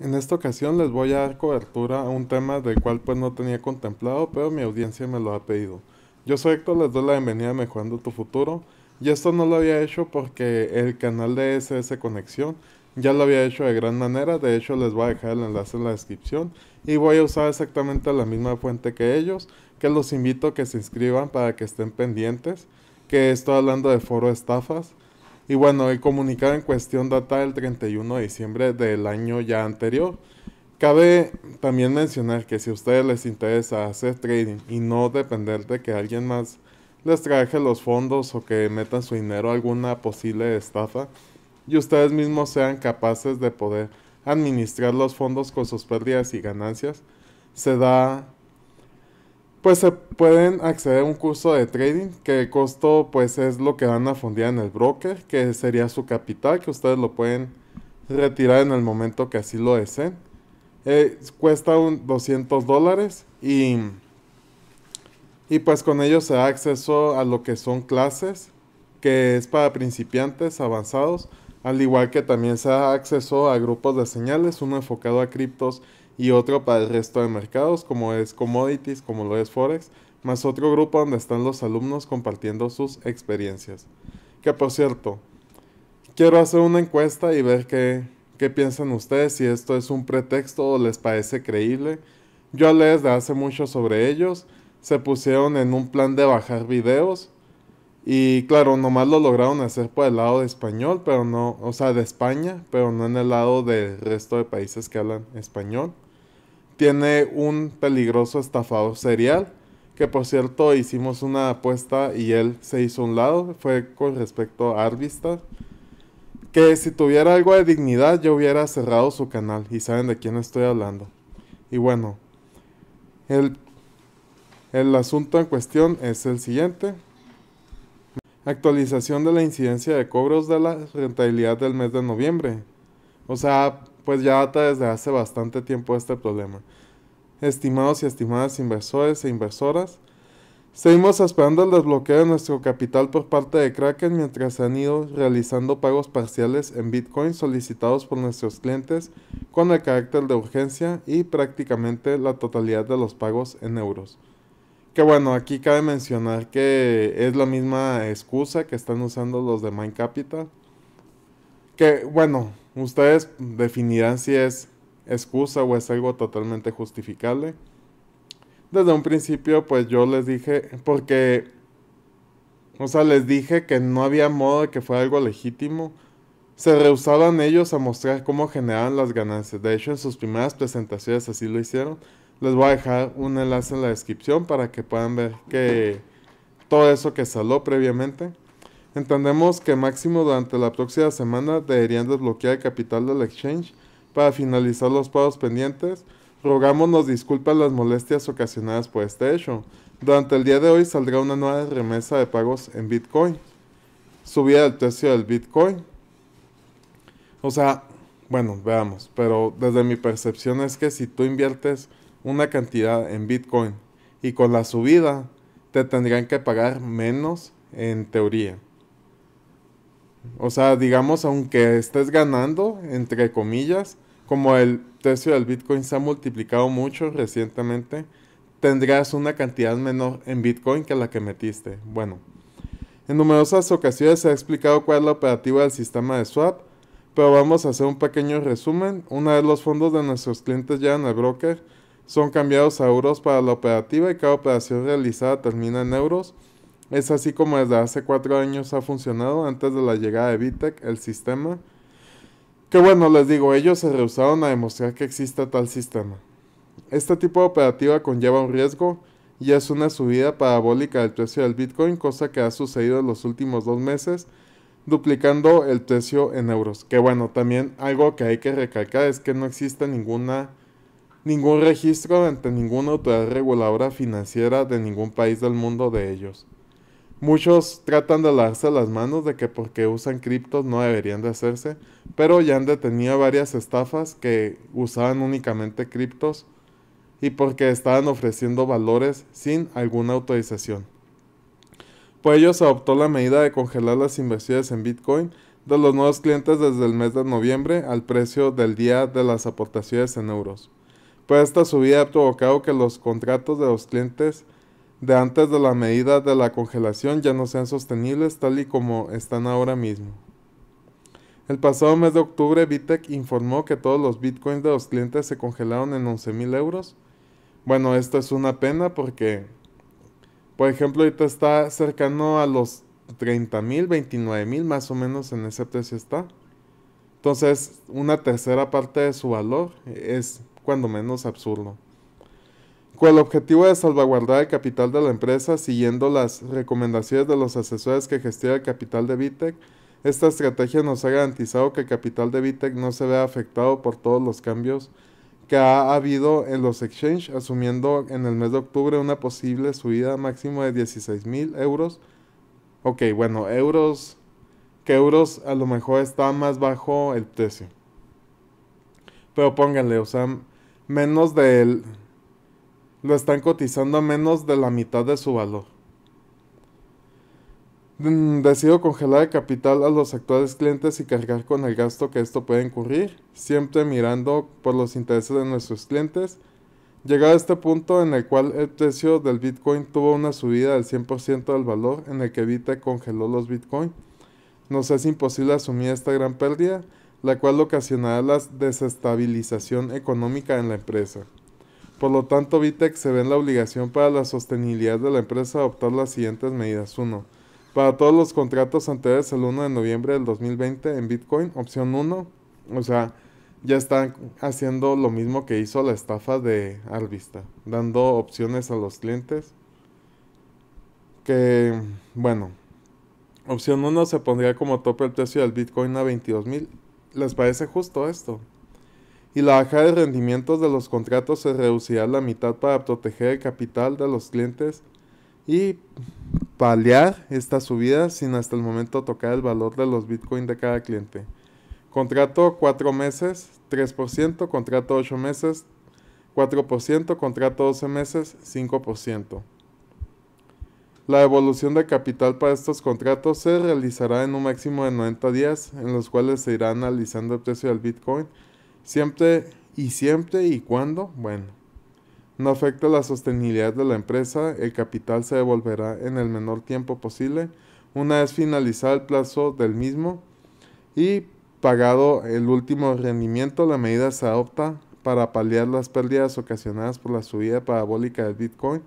En esta ocasión les voy a dar cobertura a un tema del cual pues no tenía contemplado, pero mi audiencia me lo ha pedido. Yo soy Héctor, les doy la bienvenida a Mejorando tu Futuro, y esto no lo había hecho porque el canal de SS Conexión ya lo había hecho de gran manera, de hecho les voy a dejar el enlace en la descripción, y voy a usar exactamente la misma fuente que ellos, que los invito a que se inscriban para que estén pendientes, que estoy hablando de foro estafas, y bueno, el comunicado en cuestión data el 31 de diciembre del año ya anterior. Cabe también mencionar que si a ustedes les interesa hacer trading y no depender de que alguien más les traje los fondos o que metan su dinero a alguna posible estafa y ustedes mismos sean capaces de poder administrar los fondos con sus pérdidas y ganancias, se da pues se pueden acceder a un curso de trading que el costo pues es lo que van a fundir en el broker, que sería su capital, que ustedes lo pueden retirar en el momento que así lo deseen. Eh, cuesta un 200 dólares y, y pues con ello se da acceso a lo que son clases, que es para principiantes avanzados, al igual que también se da acceso a grupos de señales, uno enfocado a criptos y otro para el resto de mercados, como es commodities, como lo es Forex, más otro grupo donde están los alumnos compartiendo sus experiencias. Que por cierto, quiero hacer una encuesta y ver qué, piensan ustedes, si esto es un pretexto o les parece creíble. Yo hablé desde hace mucho sobre ellos, se pusieron en un plan de bajar videos y claro, nomás lo lograron hacer por el lado de español, pero no, o sea, de España, pero no en el lado del resto de países que hablan español tiene un peligroso estafador serial, que por cierto hicimos una apuesta y él se hizo un lado, fue con respecto a Arvista, que si tuviera algo de dignidad yo hubiera cerrado su canal y saben de quién estoy hablando. Y bueno, el, el asunto en cuestión es el siguiente. Actualización de la incidencia de cobros de la rentabilidad del mes de noviembre. O sea, pues ya data desde hace bastante tiempo este problema. Estimados y estimadas inversores e inversoras, seguimos esperando el desbloqueo de nuestro capital por parte de Kraken mientras se han ido realizando pagos parciales en Bitcoin solicitados por nuestros clientes con el carácter de urgencia y prácticamente la totalidad de los pagos en euros. Que bueno, aquí cabe mencionar que es la misma excusa que están usando los de Mind Capital. Que bueno, Ustedes definirán si es excusa o es algo totalmente justificable. Desde un principio, pues yo les dije, porque, o sea, les dije que no había modo de que fuera algo legítimo. Se rehusaban ellos a mostrar cómo generaban las ganancias. De hecho, en sus primeras presentaciones así lo hicieron. Les voy a dejar un enlace en la descripción para que puedan ver que todo eso que salió previamente. Entendemos que máximo durante la próxima semana deberían desbloquear el capital del exchange para finalizar los pagos pendientes. Rogamos nos disculpas las molestias ocasionadas por este hecho. Durante el día de hoy saldrá una nueva remesa de pagos en Bitcoin. Subida del precio del Bitcoin. O sea, bueno, veamos, pero desde mi percepción es que si tú inviertes una cantidad en Bitcoin y con la subida te tendrían que pagar menos en teoría. O sea, digamos, aunque estés ganando, entre comillas, como el precio del Bitcoin se ha multiplicado mucho recientemente, tendrás una cantidad menor en Bitcoin que la que metiste. Bueno, en numerosas ocasiones se ha explicado cuál es la operativa del sistema de swap, pero vamos a hacer un pequeño resumen. Una vez los fondos de nuestros clientes ya en el broker, son cambiados a euros para la operativa y cada operación realizada termina en euros es así como desde hace cuatro años ha funcionado antes de la llegada de Vitec, el sistema. Que bueno, les digo, ellos se rehusaron a demostrar que existe tal sistema. Este tipo de operativa conlleva un riesgo y es una subida parabólica del precio del Bitcoin, cosa que ha sucedido en los últimos dos meses, duplicando el precio en euros. Que bueno, también algo que hay que recalcar es que no existe ninguna ningún registro ante ninguna autoridad reguladora financiera de ningún país del mundo de ellos. Muchos tratan de lavarse las manos de que porque usan criptos no deberían de hacerse, pero ya han detenido varias estafas que usaban únicamente criptos y porque estaban ofreciendo valores sin alguna autorización. Por pues ello se adoptó la medida de congelar las inversiones en Bitcoin de los nuevos clientes desde el mes de noviembre al precio del día de las aportaciones en euros. Pues esta subida ha provocado que los contratos de los clientes de antes de la medida de la congelación ya no sean sostenibles tal y como están ahora mismo. El pasado mes de octubre, Bitec informó que todos los bitcoins de los clientes se congelaron en 11.000 euros. Bueno, esto es una pena porque, por ejemplo, ahorita está cercano a los 30.000, 29.000 más o menos en ese precio está. Entonces, una tercera parte de su valor es cuando menos absurdo con el objetivo de salvaguardar el capital de la empresa siguiendo las recomendaciones de los asesores que gestiona el capital de Bitec. Esta estrategia nos ha garantizado que el capital de Bitec no se vea afectado por todos los cambios que ha habido en los exchanges, asumiendo en el mes de octubre una posible subida máxima de 16 mil euros. Ok, bueno, euros, que euros a lo mejor está más bajo el precio. Pero pónganle, o sea, menos del lo están cotizando a menos de la mitad de su valor. Mm, decido congelar el capital a los actuales clientes y cargar con el gasto que esto puede incurrir, siempre mirando por los intereses de nuestros clientes. Llegado a este punto en el cual el precio del Bitcoin tuvo una subida del 100% del valor en el que Vita congeló los Bitcoin, nos es imposible asumir esta gran pérdida, la cual ocasionará la desestabilización económica en la empresa. Por lo tanto, Vitec se ve en la obligación para la sostenibilidad de la empresa adoptar las siguientes medidas. Uno, Para todos los contratos anteriores el 1 de noviembre del 2020 en Bitcoin, opción 1. O sea, ya están haciendo lo mismo que hizo la estafa de Arvista, dando opciones a los clientes. Que, bueno, opción 1 se pondría como tope el precio del Bitcoin a $22,000. mil. ¿Les parece justo esto? y la baja de rendimientos de los contratos se reducirá a la mitad para proteger el capital de los clientes y paliar esta subida sin hasta el momento tocar el valor de los Bitcoin de cada cliente. Contrato 4 meses, 3%, contrato 8 meses, 4%, contrato 12 meses, 5%. La evolución de capital para estos contratos se realizará en un máximo de 90 días, en los cuales se irá analizando el precio del Bitcoin Siempre y siempre y cuando, bueno, no afecta la sostenibilidad de la empresa, el capital se devolverá en el menor tiempo posible una vez finalizado el plazo del mismo y pagado el último rendimiento, la medida se adopta para paliar las pérdidas ocasionadas por la subida parabólica del Bitcoin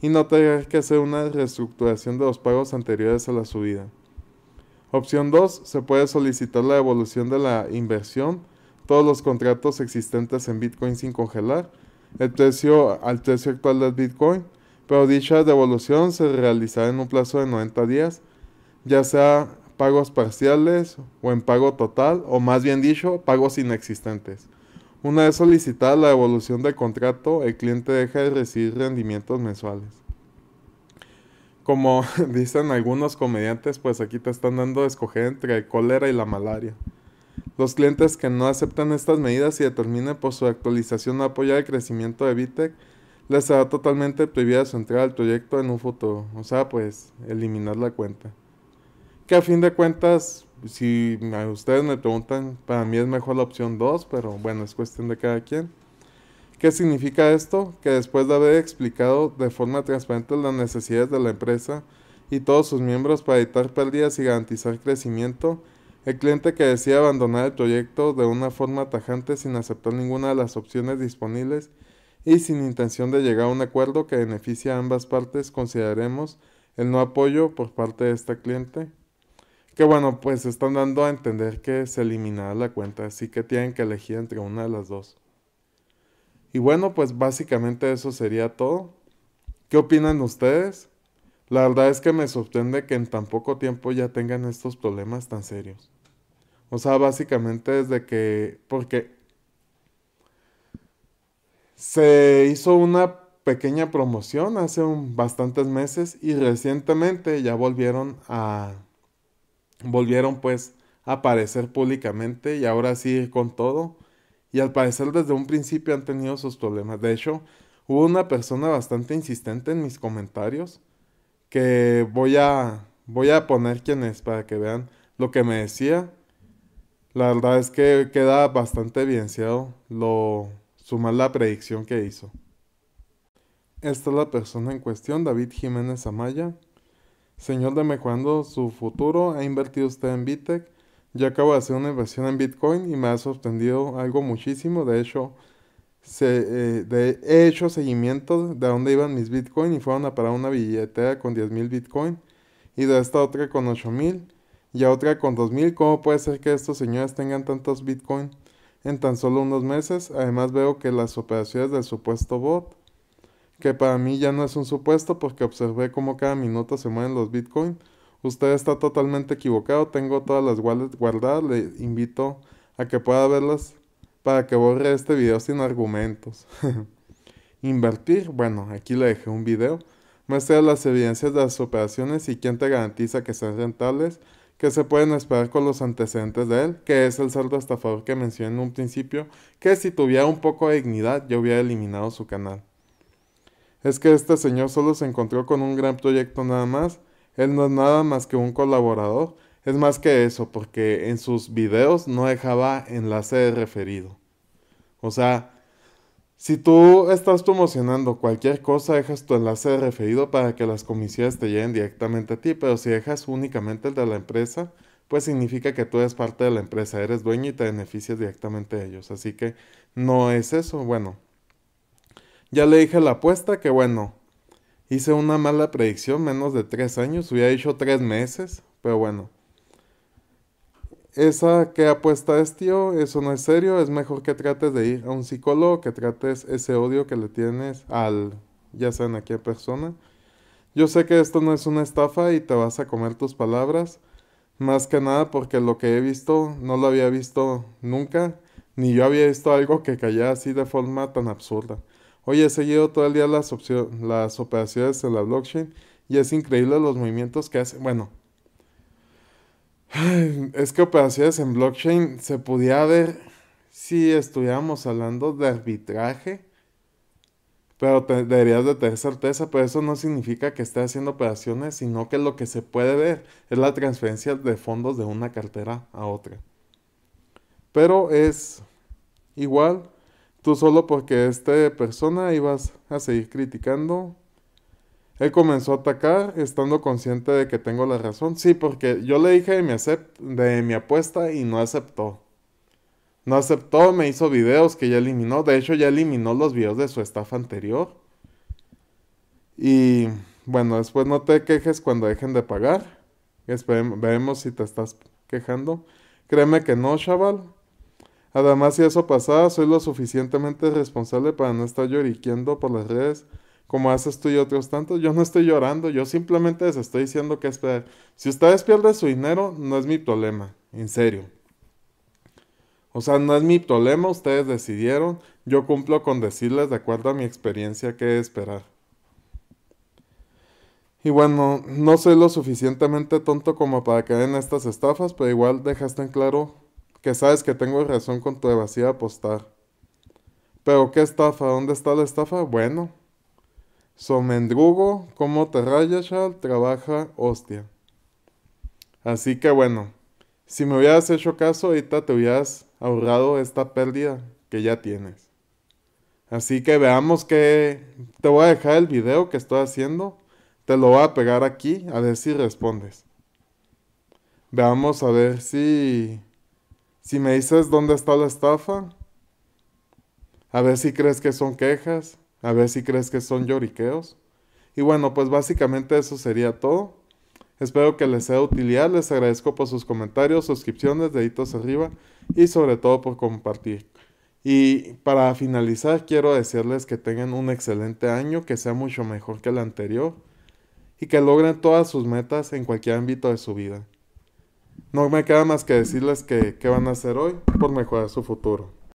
y no tener que hacer una reestructuración de los pagos anteriores a la subida. Opción 2. Se puede solicitar la devolución de la inversión todos los contratos existentes en Bitcoin sin congelar el precio al precio actual del Bitcoin, pero dicha devolución se realizará en un plazo de 90 días, ya sea pagos parciales o en pago total, o más bien dicho, pagos inexistentes. Una vez solicitada la devolución del contrato, el cliente deja de recibir rendimientos mensuales. Como dicen algunos comediantes, pues aquí te están dando a escoger entre el cólera y la malaria los clientes que no aceptan estas medidas y determinen por su actualización no apoyar el crecimiento de Vitec, les será totalmente prohibida su entrada al proyecto en un futuro. O sea, pues, eliminar la cuenta. Que a fin de cuentas, si a ustedes me preguntan, para mí es mejor la opción 2, pero bueno, es cuestión de cada quien. ¿Qué significa esto? Que después de haber explicado de forma transparente las necesidades de la empresa y todos sus miembros para evitar pérdidas y garantizar crecimiento, el cliente que decide abandonar el proyecto de una forma tajante sin aceptar ninguna de las opciones disponibles y sin intención de llegar a un acuerdo que beneficie a ambas partes, consideraremos el no apoyo por parte de este cliente. Que bueno, pues están dando a entender que se eliminará la cuenta, así que tienen que elegir entre una de las dos. Y bueno, pues básicamente eso sería todo. ¿Qué opinan ustedes? La verdad es que me sorprende que en tan poco tiempo ya tengan estos problemas tan serios. O sea, básicamente desde que, porque se hizo una pequeña promoción hace bastantes meses y recientemente ya volvieron a, volvieron pues a aparecer públicamente y ahora sí con todo. Y al parecer desde un principio han tenido sus problemas. De hecho, hubo una persona bastante insistente en mis comentarios que voy a, voy a poner quién es para que vean lo que me decía la verdad es que queda bastante evidenciado lo la predicción que hizo. Esta es la persona en cuestión, David Jiménez Amaya. Señor de Mejorando su futuro, ha invertido usted en Bitec. Yo acabo de hacer una inversión en Bitcoin y me ha sorprendido algo muchísimo. De hecho, se, eh, de, he hecho seguimiento de dónde iban mis Bitcoin y fueron a parar una billetera con 10.000 Bitcoin y de esta otra con 8.000 y a otra con 2000. ¿Cómo puede ser que estos señores tengan tantos Bitcoin en tan solo unos meses? Además veo que las operaciones del supuesto bot, que para mí ya no es un supuesto porque observé cómo cada minuto se mueven los Bitcoin. Usted está totalmente equivocado, tengo todas las wallets guardadas, le invito a que pueda verlas para que borre este video sin argumentos. Invertir, bueno, aquí le dejé un video. Muestra las evidencias de las operaciones y quién te garantiza que sean rentables que se pueden esperar con los antecedentes de él, que es el saldo estafador que mencioné en un principio, que si tuviera un poco de dignidad yo hubiera eliminado su canal. Es que este señor solo se encontró con un gran proyecto nada más, él no es nada más que un colaborador, es más que eso, porque en sus videos no dejaba enlace de referido. O sea, si tú estás promocionando cualquier cosa, dejas tu enlace de referido para que las comisiones te lleguen directamente a ti, pero si dejas únicamente el de la empresa, pues significa que tú eres parte de la empresa, eres dueño y te beneficias directamente de ellos. Así que no es eso. Bueno, ya le dije la apuesta que bueno, hice una mala predicción, menos de tres años, hubiera dicho tres meses, pero bueno esa que apuesta es, tío, eso no es serio, es mejor que trates de ir a un psicólogo, que trates ese odio que le tienes al, ya sea a qué persona. Yo sé que esto no es una estafa y te vas a comer tus palabras, más que nada porque lo que he visto no lo había visto nunca, ni yo había visto algo que caía así de forma tan absurda. Hoy he seguido todo el día las, las operaciones en la blockchain y es increíble los movimientos que hacen. Bueno, es que operaciones en blockchain se pudiera ver si estuviéramos hablando de arbitraje, pero deberías de tener certeza, pero eso no significa que esté haciendo operaciones, sino que lo que se puede ver es la transferencia de fondos de una cartera a otra. Pero es igual, tú solo porque esta persona ibas a seguir criticando él comenzó a atacar estando consciente de que tengo la razón. Sí, porque yo le dije de mi, de mi apuesta y no aceptó. No aceptó, me hizo videos que ya eliminó. De hecho, ya eliminó los videos de su estafa anterior. Y bueno, después no te quejes cuando dejen de pagar. veremos si te estás quejando. Créeme que no, chaval. Además, si eso pasaba, soy lo suficientemente responsable para no estar lloriqueando por las redes como haces tú y otros tantos. Yo no estoy llorando, yo simplemente les estoy diciendo que esperar. Si ustedes pierden su dinero, no es mi problema, en serio. O sea, no es mi problema, ustedes decidieron. Yo cumplo con decirles de acuerdo a mi experiencia que esperar. Y bueno, no soy lo suficientemente tonto como para que den estas estafas, pero igual dejaste en claro que sabes que tengo razón con tu vacía apostar. Pero qué estafa, ¿dónde está la estafa? Bueno, Somendrugo, como rayas, trabaja hostia. Así que bueno, si me hubieras hecho caso, ahorita te hubieras ahorrado esta pérdida que ya tienes. Así que veamos que te voy a dejar el video que estoy haciendo. Te lo voy a pegar aquí a ver si respondes. Veamos a ver si si me dices dónde está la estafa. A ver si crees que son quejas. A ver si crees que son lloriqueos. Y bueno, pues básicamente eso sería todo. Espero que les sea utilidad, les agradezco por sus comentarios, suscripciones, deditos arriba y sobre todo por compartir. Y para finalizar quiero decirles que tengan un excelente año, que sea mucho mejor que el anterior y que logren todas sus metas en cualquier ámbito de su vida. No me queda más que decirles que qué van a hacer hoy por mejorar su futuro.